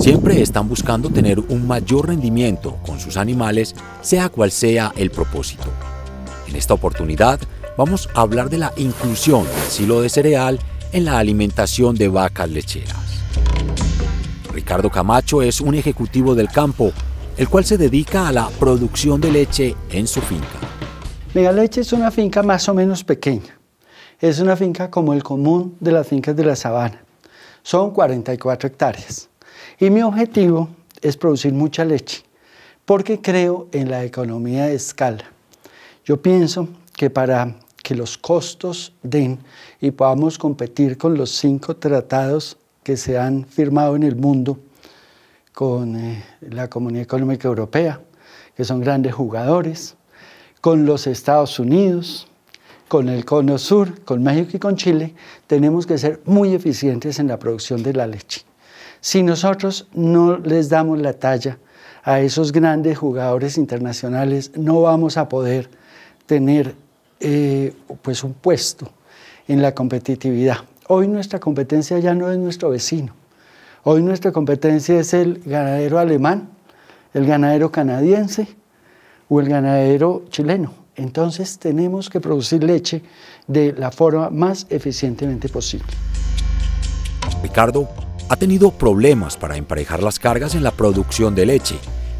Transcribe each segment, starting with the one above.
siempre están buscando tener un mayor rendimiento con sus animales, sea cual sea el propósito. En esta oportunidad vamos a hablar de la inclusión del silo de cereal en la alimentación de vacas lecheras. Ricardo Camacho es un ejecutivo del campo, el cual se dedica a la producción de leche en su finca. Mega Leche es una finca más o menos pequeña. Es una finca como el común de las fincas de la sabana. Son 44 hectáreas. Y mi objetivo es producir mucha leche, porque creo en la economía de escala. Yo pienso que para que los costos den y podamos competir con los cinco tratados que se han firmado en el mundo con eh, la Comunidad Económica Europea, que son grandes jugadores, con los Estados Unidos, con el Cono Sur, con México y con Chile, tenemos que ser muy eficientes en la producción de la leche. Si nosotros no les damos la talla a esos grandes jugadores internacionales, no vamos a poder tener eh, pues un puesto en la competitividad. Hoy nuestra competencia ya no es nuestro vecino. Hoy nuestra competencia es el ganadero alemán, el ganadero canadiense o el ganadero chileno entonces tenemos que producir leche de la forma más eficientemente posible. Ricardo ha tenido problemas para emparejar las cargas en la producción de leche,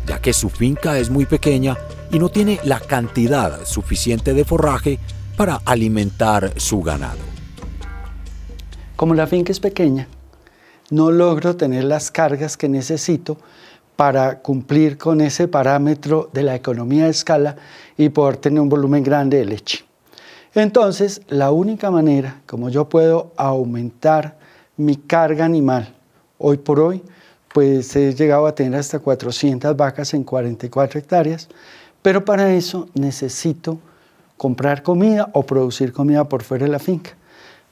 ya que su finca es muy pequeña y no tiene la cantidad suficiente de forraje para alimentar su ganado. Como la finca es pequeña, no logro tener las cargas que necesito para cumplir con ese parámetro de la economía de escala y poder tener un volumen grande de leche. Entonces, la única manera como yo puedo aumentar mi carga animal hoy por hoy, pues he llegado a tener hasta 400 vacas en 44 hectáreas, pero para eso necesito comprar comida o producir comida por fuera de la finca,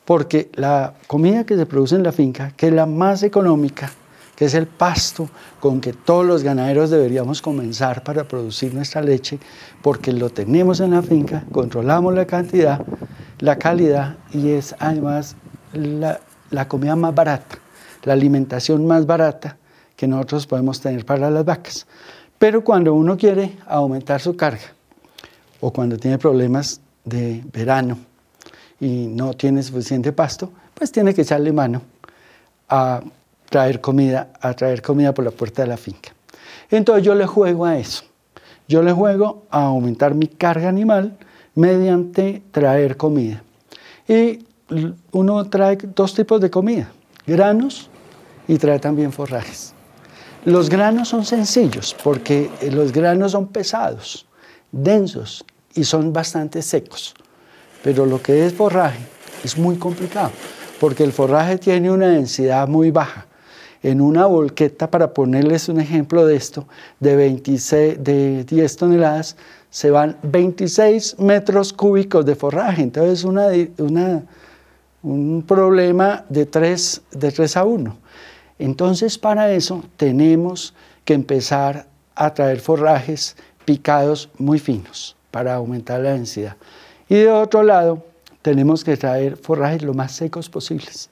porque la comida que se produce en la finca, que es la más económica, es el pasto con que todos los ganaderos deberíamos comenzar para producir nuestra leche, porque lo tenemos en la finca, controlamos la cantidad, la calidad y es además la, la comida más barata, la alimentación más barata que nosotros podemos tener para las vacas. Pero cuando uno quiere aumentar su carga o cuando tiene problemas de verano y no tiene suficiente pasto, pues tiene que echarle mano a traer comida, a traer comida por la puerta de la finca. Entonces yo le juego a eso. Yo le juego a aumentar mi carga animal mediante traer comida. Y uno trae dos tipos de comida, granos y trae también forrajes. Los granos son sencillos porque los granos son pesados, densos y son bastante secos. Pero lo que es forraje es muy complicado porque el forraje tiene una densidad muy baja en una volqueta, para ponerles un ejemplo de esto, de, 26, de 10 toneladas, se van 26 metros cúbicos de forraje. Entonces, es un problema de 3, de 3 a 1. Entonces, para eso tenemos que empezar a traer forrajes picados muy finos para aumentar la densidad. Y de otro lado, tenemos que traer forrajes lo más secos posibles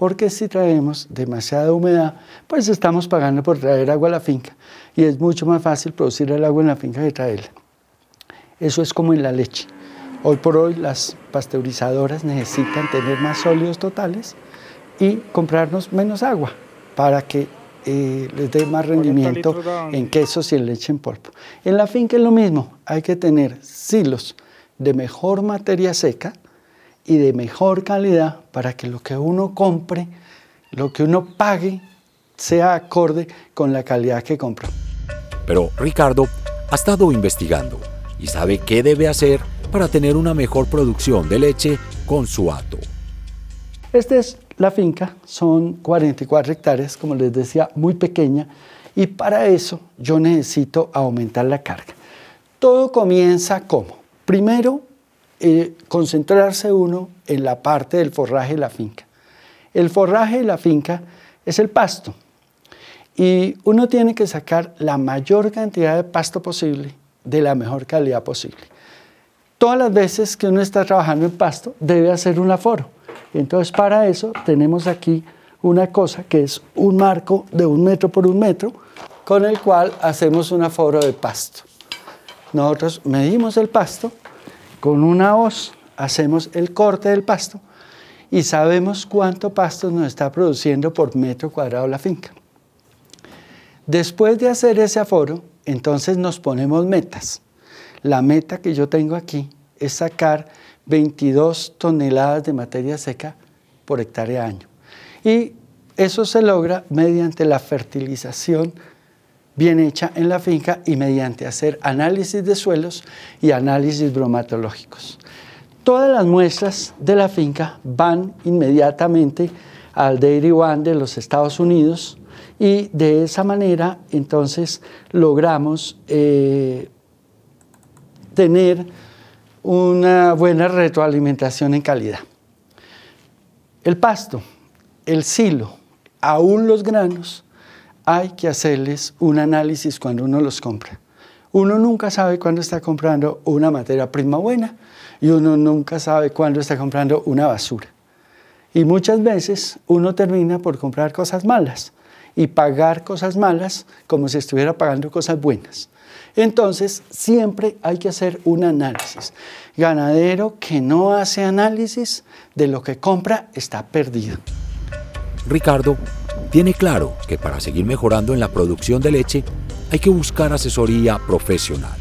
porque si traemos demasiada humedad, pues estamos pagando por traer agua a la finca y es mucho más fácil producir el agua en la finca que traerla. Eso es como en la leche. Hoy por hoy las pasteurizadoras necesitan tener más sólidos totales y comprarnos menos agua para que eh, les dé más rendimiento en quesos y en leche en polvo. En la finca es lo mismo, hay que tener silos de mejor materia seca, y de mejor calidad para que lo que uno compre, lo que uno pague, sea acorde con la calidad que compra. Pero Ricardo ha estado investigando y sabe qué debe hacer para tener una mejor producción de leche con su hato. Esta es la finca, son 44 hectáreas, como les decía, muy pequeña, y para eso yo necesito aumentar la carga. Todo comienza como, primero, eh, concentrarse uno en la parte del forraje de la finca. El forraje de la finca es el pasto y uno tiene que sacar la mayor cantidad de pasto posible de la mejor calidad posible. Todas las veces que uno está trabajando en pasto debe hacer un aforo. Entonces para eso tenemos aquí una cosa que es un marco de un metro por un metro con el cual hacemos un aforo de pasto. Nosotros medimos el pasto con una hoz hacemos el corte del pasto y sabemos cuánto pasto nos está produciendo por metro cuadrado la finca. Después de hacer ese aforo, entonces nos ponemos metas. La meta que yo tengo aquí es sacar 22 toneladas de materia seca por hectárea año. Y eso se logra mediante la fertilización bien hecha en la finca y mediante hacer análisis de suelos y análisis bromatológicos. Todas las muestras de la finca van inmediatamente al Dairy One de los Estados Unidos y de esa manera entonces logramos eh, tener una buena retroalimentación en calidad. El pasto, el silo, aún los granos, hay que hacerles un análisis cuando uno los compra. Uno nunca sabe cuándo está comprando una materia prima buena y uno nunca sabe cuándo está comprando una basura. Y muchas veces uno termina por comprar cosas malas y pagar cosas malas como si estuviera pagando cosas buenas. Entonces, siempre hay que hacer un análisis. Ganadero que no hace análisis de lo que compra está perdido. Ricardo tiene claro que para seguir mejorando en la producción de leche hay que buscar asesoría profesional.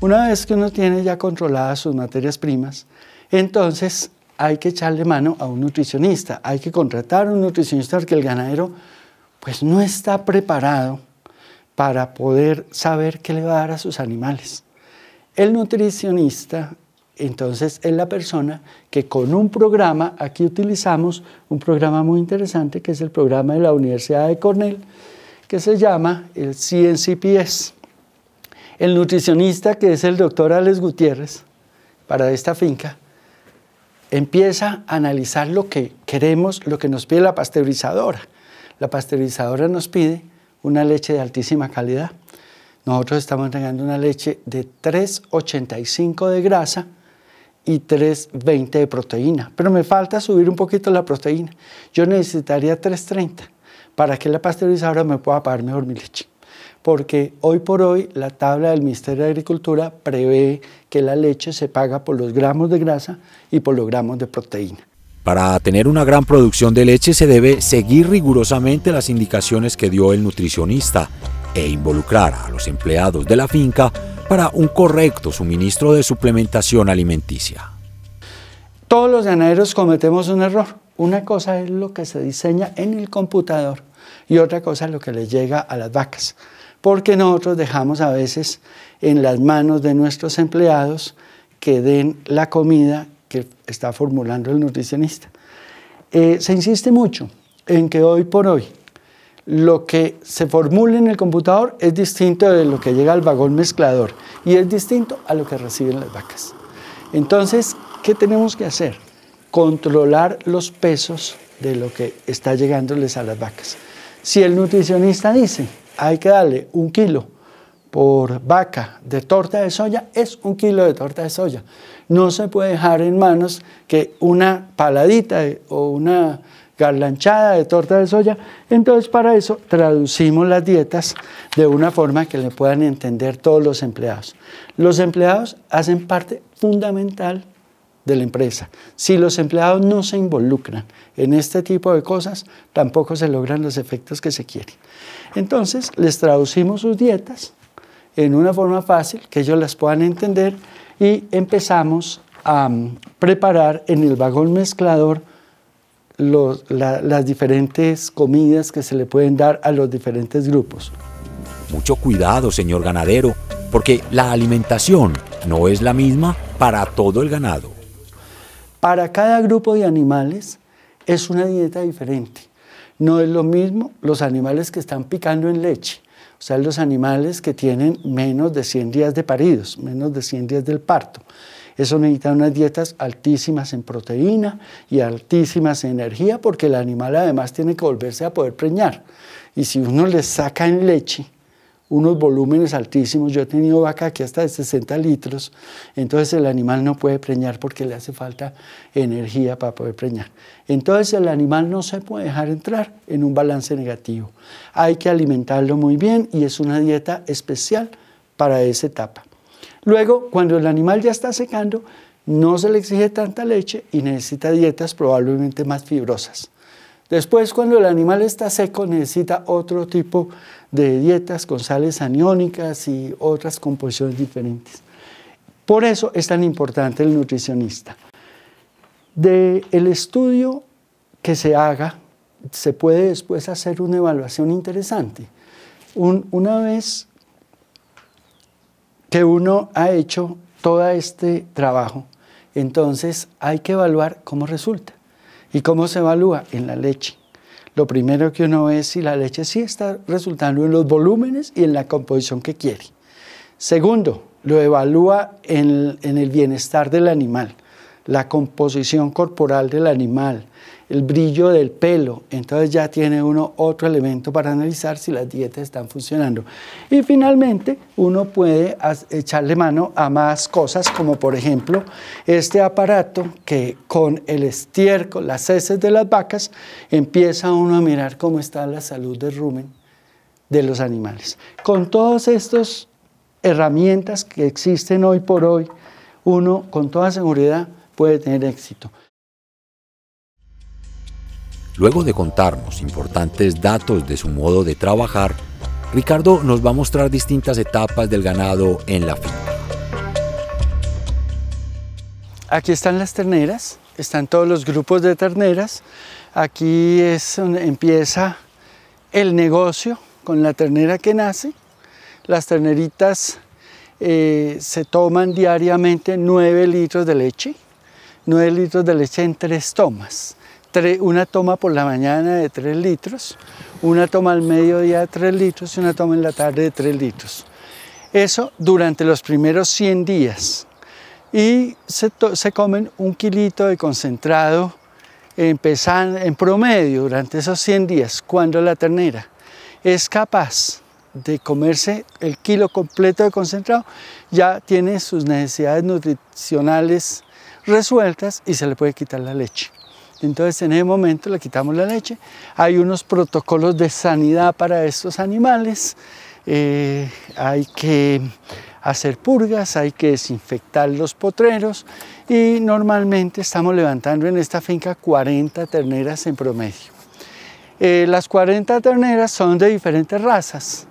Una vez que uno tiene ya controladas sus materias primas, entonces hay que echarle mano a un nutricionista, hay que contratar a un nutricionista porque el ganadero pues no está preparado para poder saber qué le va a dar a sus animales. El nutricionista entonces es la persona que con un programa, aquí utilizamos un programa muy interesante que es el programa de la Universidad de Cornell, que se llama el CNCPS. El nutricionista, que es el doctor Alex Gutiérrez, para esta finca, empieza a analizar lo que queremos, lo que nos pide la pasteurizadora. La pasteurizadora nos pide una leche de altísima calidad. Nosotros estamos entregando una leche de 3,85 de grasa, y 3.20 de proteína. Pero me falta subir un poquito la proteína. Yo necesitaría 3.30 para que la pasteurizadora me pueda pagar mejor mi leche. Porque hoy por hoy la tabla del Ministerio de Agricultura prevé que la leche se paga por los gramos de grasa y por los gramos de proteína. Para tener una gran producción de leche se debe seguir rigurosamente las indicaciones que dio el nutricionista e involucrar a los empleados de la finca para un correcto suministro de suplementación alimenticia. Todos los ganaderos cometemos un error. Una cosa es lo que se diseña en el computador y otra cosa es lo que les llega a las vacas. Porque nosotros dejamos a veces en las manos de nuestros empleados que den la comida que está formulando el nutricionista. Eh, se insiste mucho en que hoy por hoy lo que se formula en el computador es distinto de lo que llega al vagón mezclador y es distinto a lo que reciben las vacas. Entonces, ¿qué tenemos que hacer? Controlar los pesos de lo que está llegándoles a las vacas. Si el nutricionista dice, hay que darle un kilo por vaca de torta de soya, es un kilo de torta de soya. No se puede dejar en manos que una paladita o una garlanchada de torta de soya. Entonces, para eso traducimos las dietas de una forma que le puedan entender todos los empleados. Los empleados hacen parte fundamental de la empresa. Si los empleados no se involucran en este tipo de cosas, tampoco se logran los efectos que se quieren. Entonces, les traducimos sus dietas en una forma fácil, que ellos las puedan entender, y empezamos a mm, preparar en el vagón mezclador las diferentes comidas que se le pueden dar a los diferentes grupos. Mucho cuidado, señor ganadero, porque la alimentación no es la misma para todo el ganado. Para cada grupo de animales es una dieta diferente. No es lo mismo los animales que están picando en leche, o sea, los animales que tienen menos de 100 días de paridos, menos de 100 días del parto. Eso necesitan unas dietas altísimas en proteína y altísimas en energía porque el animal además tiene que volverse a poder preñar. Y si uno le saca en leche unos volúmenes altísimos, yo he tenido vaca que hasta de 60 litros, entonces el animal no puede preñar porque le hace falta energía para poder preñar. Entonces el animal no se puede dejar entrar en un balance negativo. Hay que alimentarlo muy bien y es una dieta especial para esa etapa. Luego, cuando el animal ya está secando, no se le exige tanta leche y necesita dietas probablemente más fibrosas. Después, cuando el animal está seco, necesita otro tipo de dietas con sales aniónicas y otras composiciones diferentes. Por eso es tan importante el nutricionista. de el estudio que se haga, se puede después hacer una evaluación interesante. una vez que uno ha hecho todo este trabajo, entonces hay que evaluar cómo resulta. ¿Y cómo se evalúa? En la leche. Lo primero que uno ve es si la leche sí está resultando en los volúmenes y en la composición que quiere. Segundo, lo evalúa en en el bienestar del animal, la composición corporal del animal, el brillo del pelo. Entonces ya tiene uno otro elemento para analizar si las dietas están funcionando. Y finalmente, uno puede echarle mano a más cosas, como por ejemplo este aparato que con el estiércol, las heces de las vacas, empieza uno a mirar cómo está la salud del rumen de los animales. Con todas estas herramientas que existen hoy por hoy, uno con toda seguridad puede tener éxito. Luego de contarnos importantes datos de su modo de trabajar, Ricardo nos va a mostrar distintas etapas del ganado en la finca. Aquí están las terneras, están todos los grupos de terneras. Aquí es empieza el negocio con la ternera que nace. Las terneritas eh, se toman diariamente 9 litros de leche, 9 litros de leche en tres tomas una toma por la mañana de 3 litros, una toma al mediodía de 3 litros y una toma en la tarde de 3 litros. Eso durante los primeros 100 días. Y se, comen un kilito de concentrado empezando en promedio durante esos 100 días, cuando la ternera es capaz de comerse el kilo completo de concentrado, ya tiene sus necesidades nutricionales resueltas y se le puede quitar la leche. Entonces en ese momento le quitamos la leche. Hay unos protocolos de sanidad para estos animales. Eh, hay que hacer purgas, hay que desinfectar los potreros y normalmente estamos levantando en esta finca 40 terneras en promedio. Eh, las 40 terneras son de diferentes razas.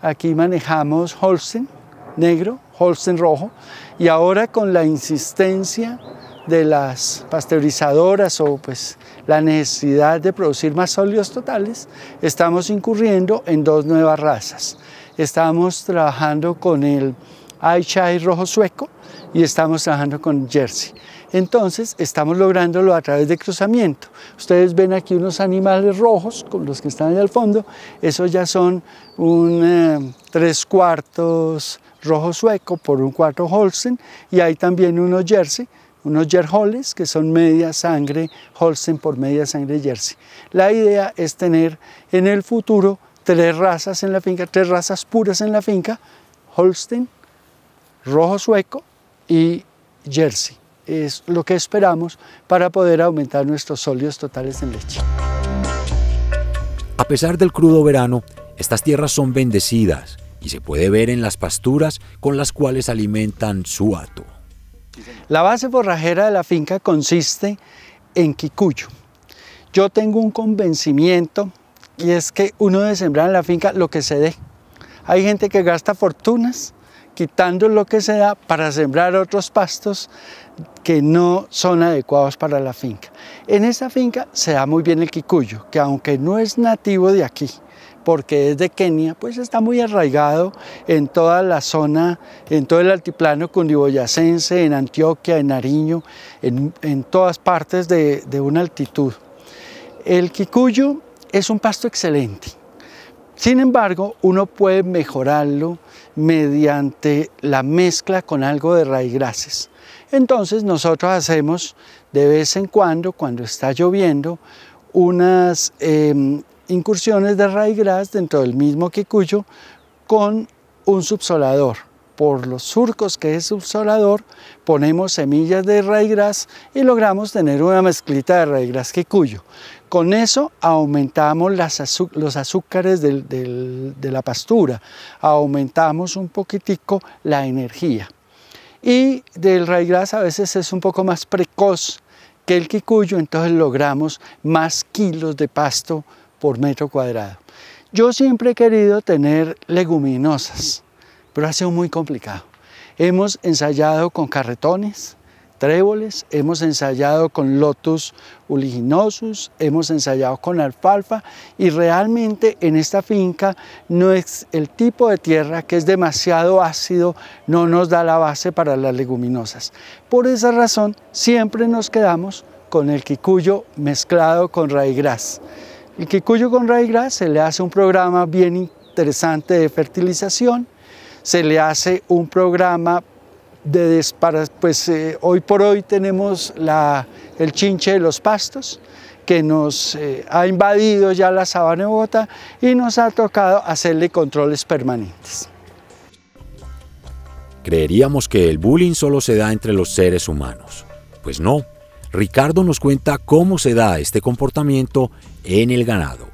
Aquí manejamos Holstein negro, Holstein rojo y ahora con la insistencia de las pasteurizadoras o pues la necesidad de producir más sólidos totales, estamos incurriendo en dos nuevas razas. Estamos trabajando con el Aichai rojo sueco y estamos trabajando con Jersey. Entonces estamos lográndolo a través de cruzamiento. Ustedes ven aquí unos animales rojos, con los que están en al fondo, esos ya son un eh, tres cuartos rojo sueco por un cuarto Holstein y hay también unos Jersey unos yerholes que son media sangre Holstein por media sangre Jersey. La idea es tener en el futuro tres razas en la finca, tres razas puras en la finca, Holstein, rojo sueco y Jersey. Es lo que esperamos para poder aumentar nuestros sólidos totales en leche. A pesar del crudo verano, estas tierras son bendecidas y se puede ver en las pasturas con las cuales alimentan su ato la base forrajera de la finca consiste en quicuyo. Yo tengo un convencimiento y es que uno debe sembrar en la finca lo que se dé. Hay gente que gasta fortunas quitando lo que se da para sembrar otros pastos que no son adecuados para la finca. En esa finca se da muy bien el quicuyo, que aunque no es nativo de aquí, porque es de Kenia, pues está muy arraigado en toda la zona, en todo el altiplano cundiboyacense, en Antioquia, en Nariño, en, todas partes de, una altitud. El quicuyo es un pasto excelente. Sin embargo, uno puede mejorarlo mediante la mezcla con algo de raigrases. Entonces nosotros hacemos de vez en cuando, cuando está lloviendo, unas em, incursiones de raigras dentro del mismo quicuyo con un subsolador. Por los surcos que es subsolador, ponemos semillas de raigras y logramos tener una mezclita de raigras quicuyo. Con eso aumentamos los azúcares de la pastura, aumentamos un poquitico la energía. Y del gras a veces es un poco más precoz que el quicuyo, entonces logramos más kilos de pasto por metro cuadrado. Yo siempre he querido tener leguminosas, pero ha sido muy complicado. Hemos ensayado con carretones, tréboles, hemos ensayado con lotus uliginosus, hemos ensayado con alfalfa y realmente en esta finca no es el tipo de tierra que es demasiado ácido, no nos da la base para las leguminosas. Por esa razón siempre nos quedamos con el quicuyo mezclado con raigras. El cuyo con raigras se le hace un programa bien interesante de fertilización, se le hace un programa de pues eh, hoy por hoy tenemos la, el chinche de los pastos que nos eh, ha invadido ya la sabana de y nos ha tocado hacerle controles permanentes. Creeríamos que el bullying solo se da entre los seres humanos. Pues no. Ricardo nos cuenta cómo se da este comportamiento en el ganado.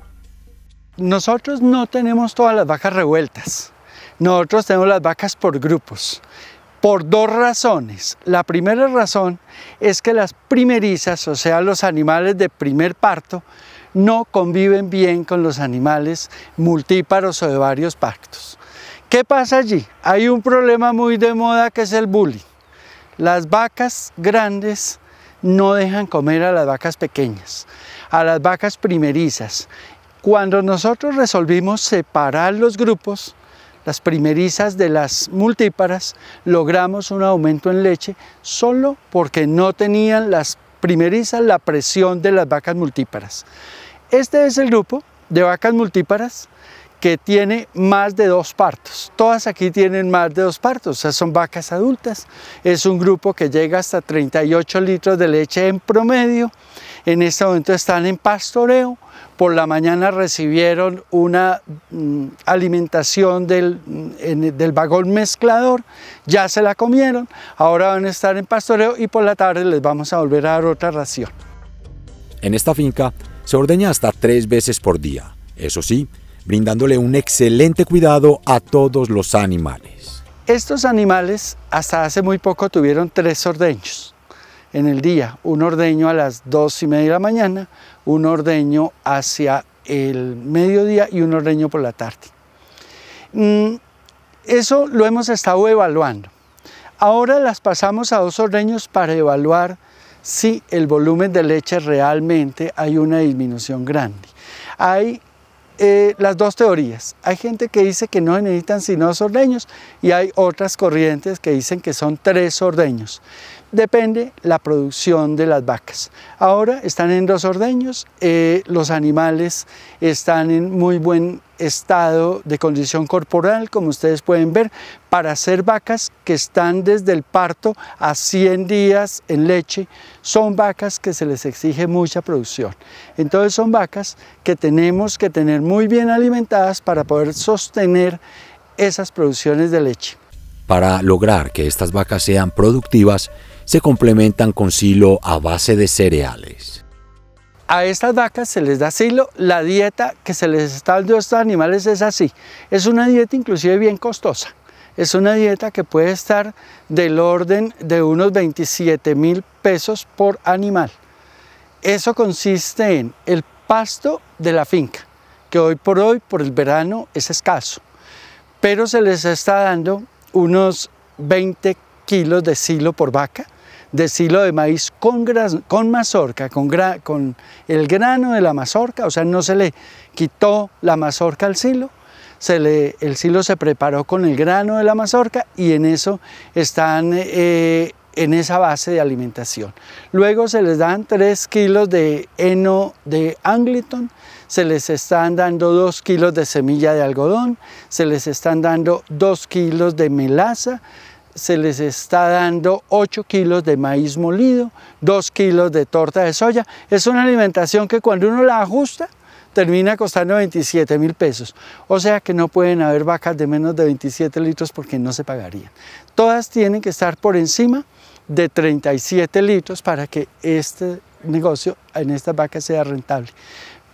Nosotros no tenemos todas las vacas revueltas. Nosotros tenemos las vacas por grupos por dos razones. La primera razón es que las primerizas, o sea, los animales de primer parto, no conviven bien con los animales multíparos o de varios partos. ¿Qué pasa allí? Hay un problema muy de moda que es el bullying. Las vacas grandes no dejan comer a las vacas pequeñas a las vacas primerizas. Cuando nosotros resolvimos separar los grupos, las primerizas de las multíparas, logramos un aumento en leche solo porque no tenían las primerizas la presión de las vacas multíparas. Este es el grupo de vacas multíparas que tiene más de dos partos. Todas aquí tienen más de dos partos, o sea, son vacas adultas. Es un grupo que llega hasta 38 litros de leche en promedio en este momento están en pastoreo, por la mañana recibieron una mm, alimentación del, mm, del, vagón mezclador, ya se la comieron, ahora van a estar en pastoreo y por la tarde les vamos a volver a dar otra ración. En esta finca se ordeña hasta tres veces por día, eso sí, brindándole un excelente cuidado a todos los animales. Estos animales hasta hace muy poco tuvieron tres ordeños en el día, un ordeño a las dos y media de la mañana, un ordeño hacia el mediodía y un ordeño por la tarde. Mm, eso lo hemos estado evaluando. Ahora las pasamos a dos ordeños para evaluar si el volumen de leche realmente hay una disminución grande. Hay eh, las dos teorías. Hay gente que dice que no necesitan sino dos ordeños y hay otras corrientes que dicen que son tres ordeños depende la producción de las vacas. Ahora están en los ordeños, eh, los animales están en muy buen estado de condición corporal, como ustedes pueden ver, para ser vacas que están desde el parto a 100 días en leche, son vacas que se les exige mucha producción. Entonces son vacas que tenemos que tener muy bien alimentadas para poder sostener esas producciones de leche. Para lograr que estas vacas sean productivas, se complementan con silo a base de cereales. A estas vacas se les da silo, la dieta que se les está dando a estos animales es así. Es una dieta inclusive bien costosa. Es una dieta que puede estar del orden de unos 27 mil pesos por animal. Eso consiste en el pasto de la finca, que hoy por hoy, por el verano, es escaso. Pero se les está dando unos 20 kilos de silo por vaca, de silo de maíz con, con mazorca, con, el grano de la mazorca, o sea, no se le quitó la mazorca al silo, se le, el silo se preparó con el grano de la mazorca y en eso están eh, en esa base de alimentación. Luego se les dan 3 kilos de heno de Angliton, se les están dando 2 kilos de semilla de algodón, se les están dando 2 kilos de melaza, se les está dando 8 kilos de maíz molido, 2 kilos de torta de soya. Es una alimentación que cuando uno la ajusta, termina costando 27 mil pesos. O sea que no pueden haber vacas de menos de 27 litros porque no se pagarían. Todas tienen que estar por encima de 37 litros para que este negocio en estas vacas sea rentable.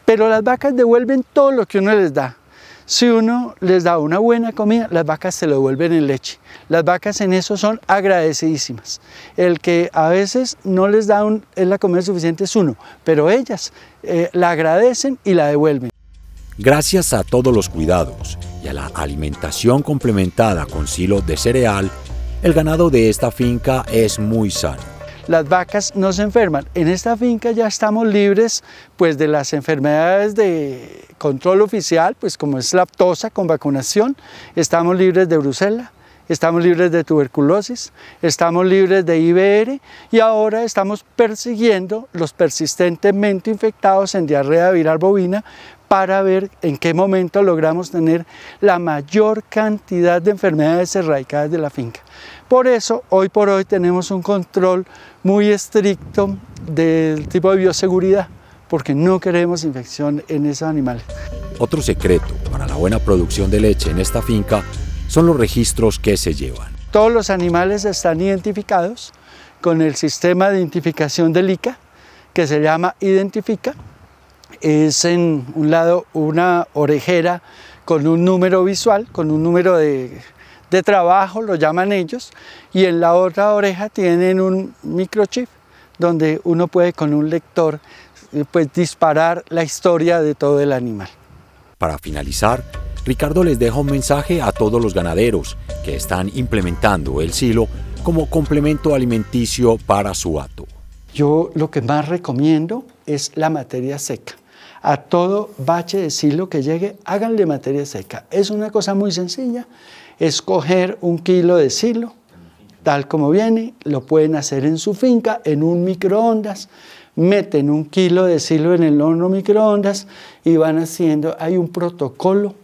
Pero las vacas devuelven todo lo que uno les da. Si uno les da una buena comida, las vacas se lo devuelven en leche. Las vacas en eso son agradecidísimas. El que a veces no les da la comida suficiente es uno, pero ellas eh, la agradecen y la devuelven. Gracias a todos los cuidados y a la alimentación complementada con silos de cereal, el ganado de esta finca es muy sano las vacas no se enferman. En esta finca ya estamos libres pues de las enfermedades de control oficial, pues como es la con vacunación, estamos libres de brucela, estamos libres de tuberculosis, estamos libres de IBR y ahora estamos persiguiendo los persistentemente infectados en diarrea viral bovina para ver en qué momento logramos tener la mayor cantidad de enfermedades erradicadas de la finca. Por eso, hoy por hoy tenemos un control muy estricto del tipo de bioseguridad, porque no queremos infección en esos animales. Otro secreto para la buena producción de leche en esta finca son los registros que se llevan. Todos los animales están identificados con el sistema de identificación del ICA, que se llama Identifica, es en un lado una orejera con un número visual, con un número de, trabajo, lo llaman ellos, y en la otra oreja tienen un microchip donde uno puede con un lector eh, pues, disparar la historia de todo el animal. Para finalizar, Ricardo les deja un mensaje a todos los ganaderos que están implementando el silo como complemento alimenticio para su hato. Yo lo que más recomiendo es la materia seca a todo bache de silo que llegue, háganle materia seca. Es una cosa muy sencilla, escoger un kilo de silo, tal como viene, lo pueden hacer en su finca, en un microondas, meten un kilo de silo en el horno microondas y van haciendo, hay un protocolo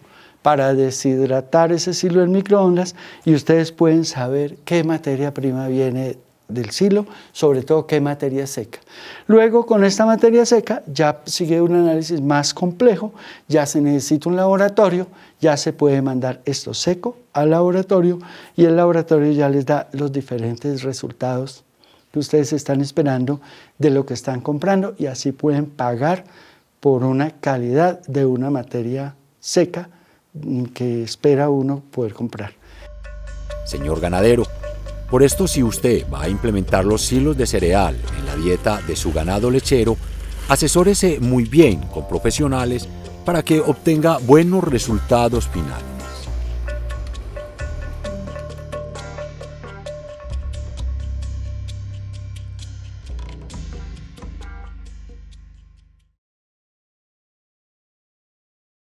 para deshidratar ese silo en microondas y ustedes pueden saber qué materia prima viene del silo, sobre todo qué materia seca. Luego, con esta materia seca, ya sigue un análisis más complejo, ya se necesita un laboratorio, ya se puede mandar esto seco al laboratorio y el laboratorio ya les da los diferentes resultados que ustedes están esperando de lo que están comprando y así pueden pagar por una calidad de una materia seca que espera uno poder comprar. Señor ganadero, por esto, si usted va a implementar los silos de cereal en la dieta de su ganado lechero, asesórese muy bien con profesionales para que obtenga buenos resultados finales.